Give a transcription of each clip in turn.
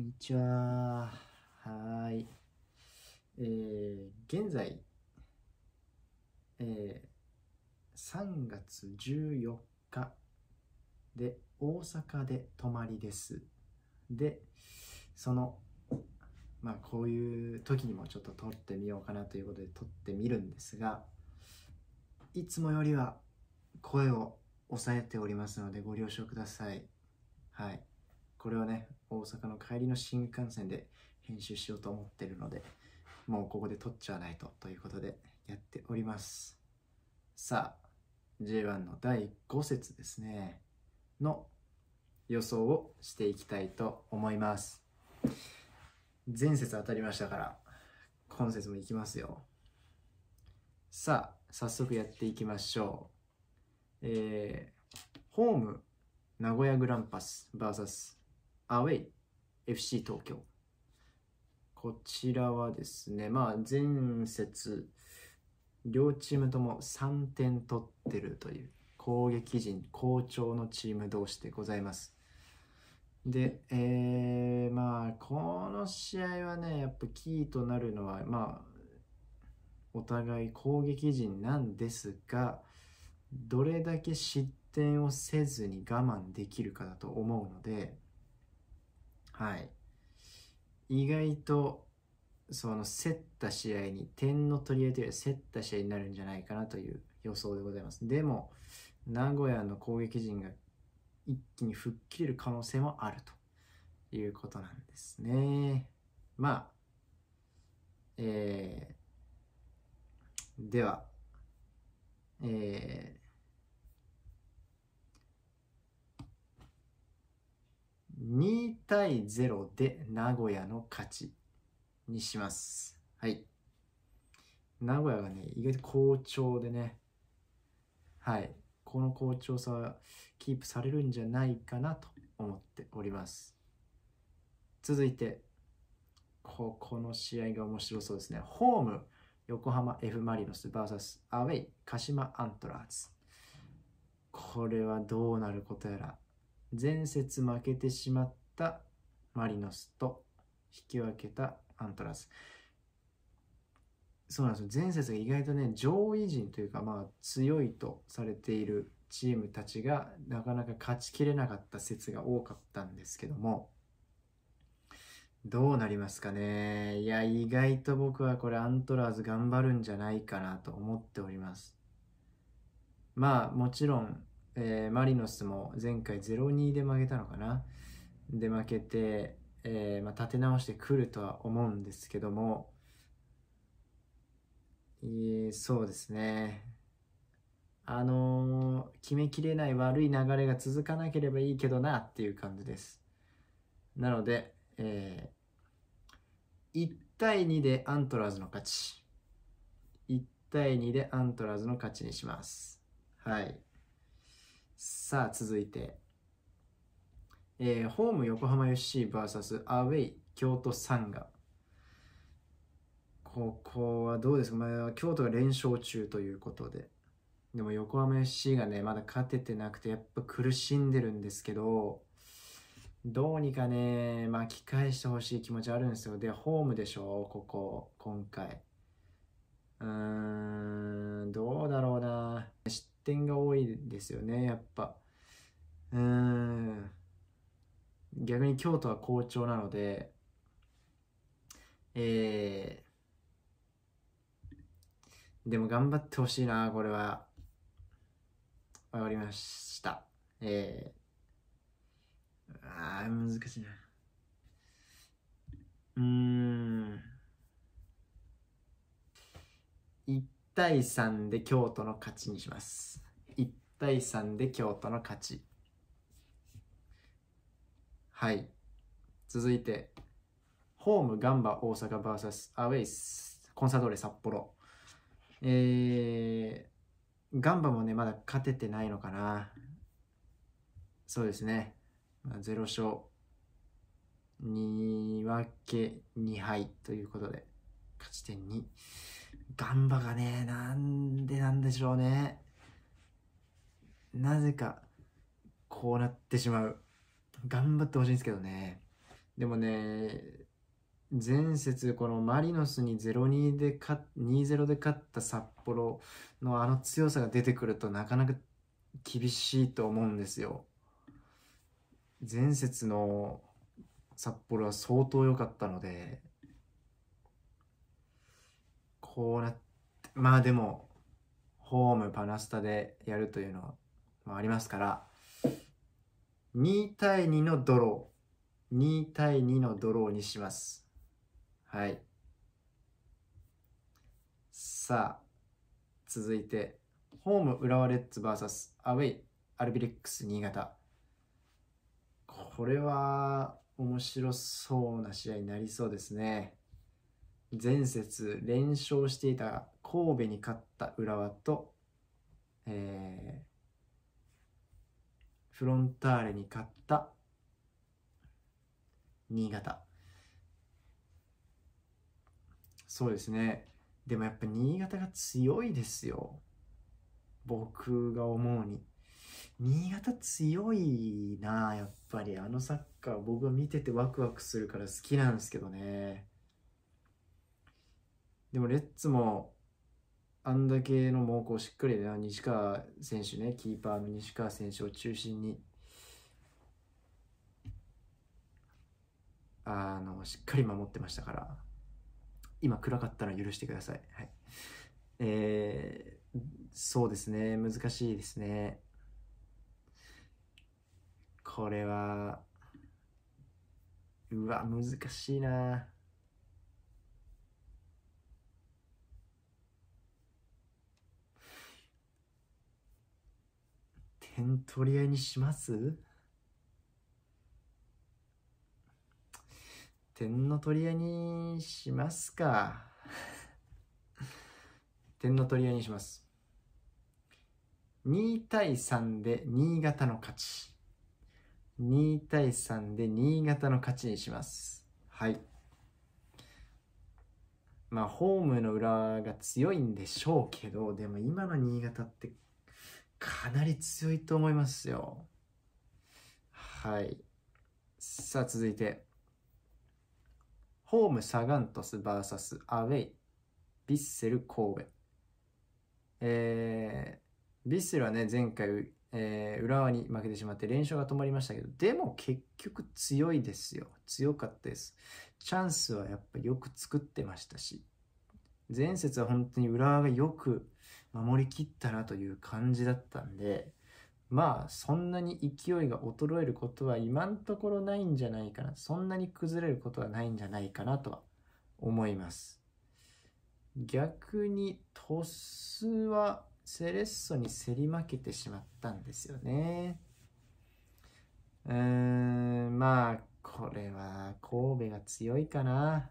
こんにちは。はい。えー、現在、えー、3月14日で、大阪で泊まりです。で、その、まあ、こういう時にもちょっと撮ってみようかなということで撮ってみるんですが、いつもよりは声を抑えておりますのでご了承ください。はい。これをね、大阪の帰りの新幹線で編集しようと思ってるので、もうここで撮っちゃわないとということでやっております。さあ、J1 の第5節ですね、の予想をしていきたいと思います。前節当たりましたから、今節もいきますよ。さあ、早速やっていきましょう。えー、ホーム名古屋グランパス VS アウェイ FC 東京こちらはですね、まあ、前節、両チームとも3点取ってるという攻撃陣、好調のチーム同士でございます。で、えー、まあ、この試合はね、やっぱキーとなるのは、まあ、お互い攻撃陣なんですが、どれだけ失点をせずに我慢できるかだと思うので、はい。意外と、その、競った試合に、点の取り合いというより競った試合になるんじゃないかなという予想でございます。でも、名古屋の攻撃陣が一気に吹っ切れる可能性もあるということなんですね。まあ、えー、では、えー、2対0で名古屋の勝ちにします。はい。名古屋がね、意外と好調でね、はい。この好調さはキープされるんじゃないかなと思っております。続いて、ここの試合が面白そうですね。ホーム、横浜 F・ マリノス VS アウェイ、鹿島アントラーズ。これはどうなることやら。前節負けてしまったマリノスと引き分けたアントラーズ。そうなんですよ前節が意外とね上位陣というかまあ強いとされているチームたちがなかなか勝ちきれなかった説が多かったんですけどもどうなりますかねいや意外と僕はこれアントラーズ頑張るんじゃないかなと思っておりますまあもちろんえー、マリノスも前回0-2で負けたのかなで負けて、えー、まあ、立て直してくるとは思うんですけども、えー、そうですねあの決めきれない悪い流れが続かなければいいけどなっていう感じですなので、えー、1対2でアントラーズの勝ち1対2でアントラーズの勝ちにしますはいさあ、続いて。えー、ホーム横浜 FCVS アウェイ京都サンガ。ここはどうですか、まあ、京都が連勝中ということで。でも横浜 FC がね、まだ勝ててなくて、やっぱ苦しんでるんですけど、どうにかね、巻き返してほしい気持ちあるんですよ。で、ホームでしょ、ここ、今回。うーん、どうだろうな。点が多いですよねやっぱうん逆に京都は好調なのでえー、でも頑張ってほしいなこれはわかりましたえー、あ難しいなうん対3で京都の勝ちにします。1対3で京都の勝ち。はい。続いて、ホームガンバ大阪 VS アウェイスコンサドーレ札幌。えー、ガンバもね、まだ勝ててないのかな。そうですね。まあ、0勝2分け2敗ということで、勝ち点2。ガンバがね、なんでなんでしょうね。なぜか、こうなってしまう。頑張ってほしいんですけどね。でもね、前節、このマリノスに0-2で勝、2-0で勝った札幌のあの強さが出てくるとなかなか厳しいと思うんですよ。前節の札幌は相当良かったので、こうなって、まあでも、ホームパナスタでやるというのもありますから、2対2のドロー。2対2のドローにします。はい。さあ、続いて、ホーム浦和レッズ VS アウェイアルビレックス新潟。これは面白そうな試合になりそうですね。前節連勝していた神戸に勝った浦和と、えー、フロンターレに勝った新潟そうですねでもやっぱ新潟が強いですよ僕が思うに新潟強いなやっぱりあのサッカー僕は見ててワクワクするから好きなんですけどねでもレッツもあんだけの猛攻しっかりね西川選手ねキーパーの西川選手を中心にあのしっかり守ってましたから今暗かったら許してください、はいえー、そうですね難しいですねこれはうわ難しいな点取り合いにします点の取り合いにしますか点の取り合いにします2対3で新潟の勝ち2対3で新潟の勝ちにしますはいまあホームの裏が強いんでしょうけどでも今の新潟ってかなり強いと思いますよ。はい。さあ、続いて。ホームサガントス VS アウェイ、ヴィッセル神戸。えー、ヴィッセルはね、前回、えー、浦和に負けてしまって連勝が止まりましたけど、でも結局強いですよ。強かったです。チャンスはやっぱよく作ってましたし、前節は本当に浦和がよく守りきったなという感じだったんで、まあそんなに勢いが衰えることは今のところないんじゃないかな。そんなに崩れることはないんじゃないかなとは思います。逆にトスはセレッソに競り負けてしまったんですよね。うーん、まあこれは神戸が強いかな。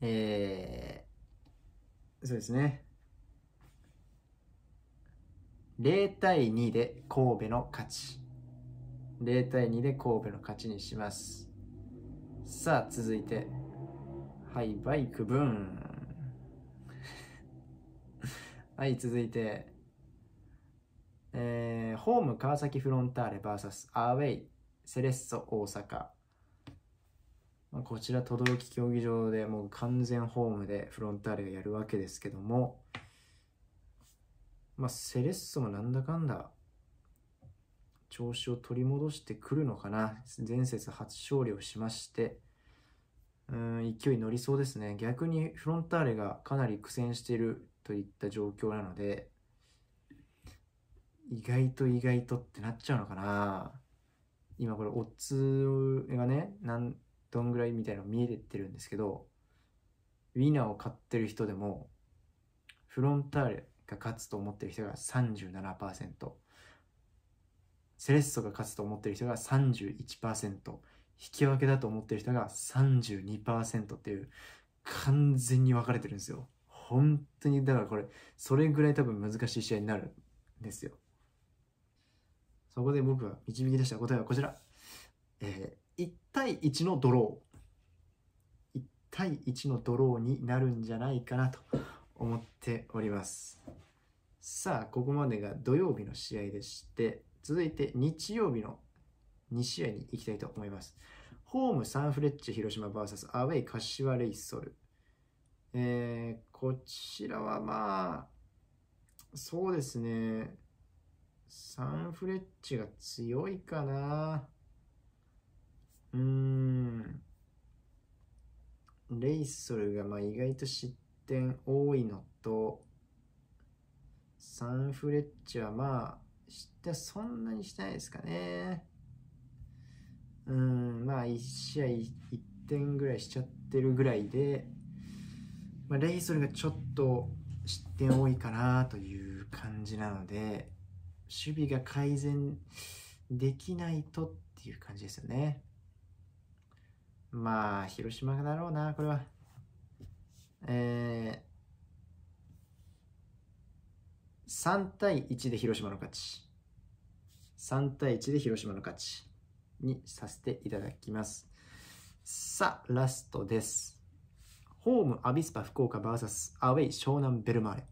えーそうですね。0対2で神戸の勝ち。0対2で神戸の勝ちにします。さあ、続いて。はい、バイクブーン。はい、続いて。えー、ホーム川崎フロンターレ VS アウェイセレッソ大阪。まあ、こちら、等々力競技場でもう完全ホームでフロンターレがやるわけですけども、まあ、セレッソもなんだかんだ調子を取り戻してくるのかな。前節初勝利をしまして、うん勢い乗りそうですね。逆にフロンターレがかなり苦戦しているといった状況なので、意外と意外とってなっちゃうのかな。今これ、オッズがね、なんどんぐらいみたいなの見えてるんですけど、ウィナーを買ってる人でも、フロンターレが勝つと思ってる人が37%、セレッソが勝つと思ってる人が31%、引き分けだと思ってる人が32%っていう、完全に分かれてるんですよ。本当に、だからこれ、それぐらい多分難しい試合になるんですよ。そこで僕が導き出した答えはこちら。えー対1のドロー1対1のドローになるんじゃないかなと思っておりますさあここまでが土曜日の試合でして続いて日曜日の2試合に行きたいと思いますホームサンフレッチェ広島 VS アウェイ柏レイソルえー、こちらはまあそうですねサンフレッチェが強いかなうーんレイソルがまあ意外と失点多いのとサンフレッチェはまあ失点そんなにしてないですかねうんまあ1試合1点ぐらいしちゃってるぐらいで、まあ、レイソルがちょっと失点多いかなという感じなので守備が改善できないとっていう感じですよね。まあ、広島だろうな、これは。えー、3対1で広島の勝ち。3対1で広島の勝ちにさせていただきます。さあ、ラストです。ホームアビスパ福岡 VS アウェイ湘南ベルマーレ。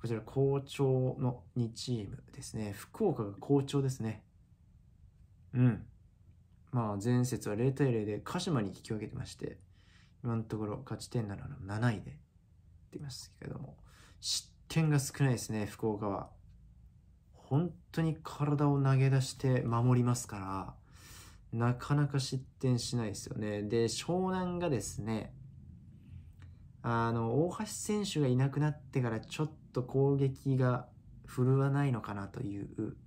こちら好調の2チームですね。福岡が好調ですね。うん。まあ、前節は0対0で鹿島に引き分けてまして、今のところ勝ち点なら7位でっていますけども、失点が少ないですね、福岡は。本当に体を投げ出して守りますから、なかなか失点しないですよね。で、湘南がですね、あの、大橋選手がいなくなってからちょっと攻撃が振るわないのかなという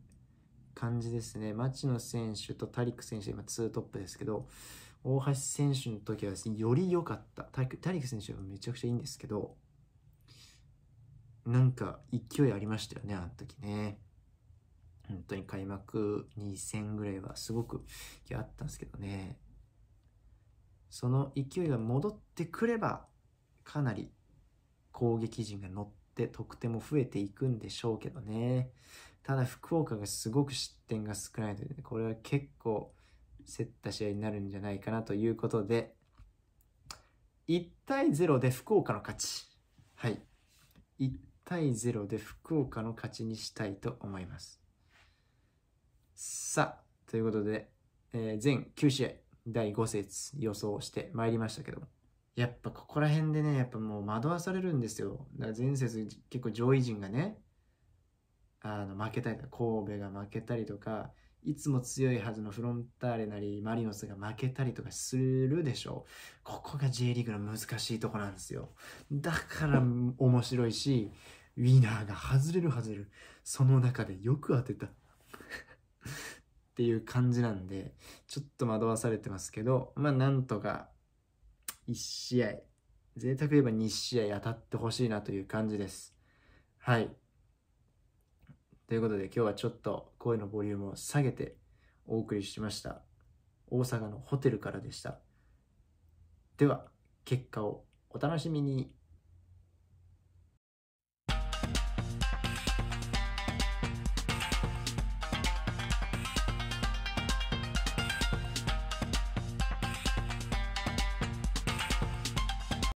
感じですね。町野選手とタリック選手、今2トップですけど、大橋選手の時はですね、より良かった。タリック選手はめちゃくちゃいいんですけど、なんか勢いありましたよね、あの時ね。本当に開幕2戦ぐらいはすごくあったんですけどね。その勢いが戻ってくれば、かなり攻撃陣が乗って得点も増えていくんでしょうけどね。ただ福岡がすごく失点が少ないとで、これは結構競った試合になるんじゃないかなということで、1対0で福岡の勝ち。はい。1対0で福岡の勝ちにしたいと思います。さあ、ということで、えー、全9試合、第5節予想してまいりましたけども。やっぱここら辺でね、やっぱもう惑わされるんですよ。だから前節結構上位陣がね、あの負けたり神戸が負けたりとかいつも強いはずのフロンターレなりマリノスが負けたりとかするでしょうここが J リーグの難しいとこなんですよだから面白いしウィナーが外れる外れるその中でよく当てたっていう感じなんでちょっと惑わされてますけどまあなんとか1試合贅沢言えば2試合当たってほしいなという感じですはいということで今日はちょっと声のボリュームを下げてお送りしました。大阪のホテルからでした。では、結果をお楽しみに。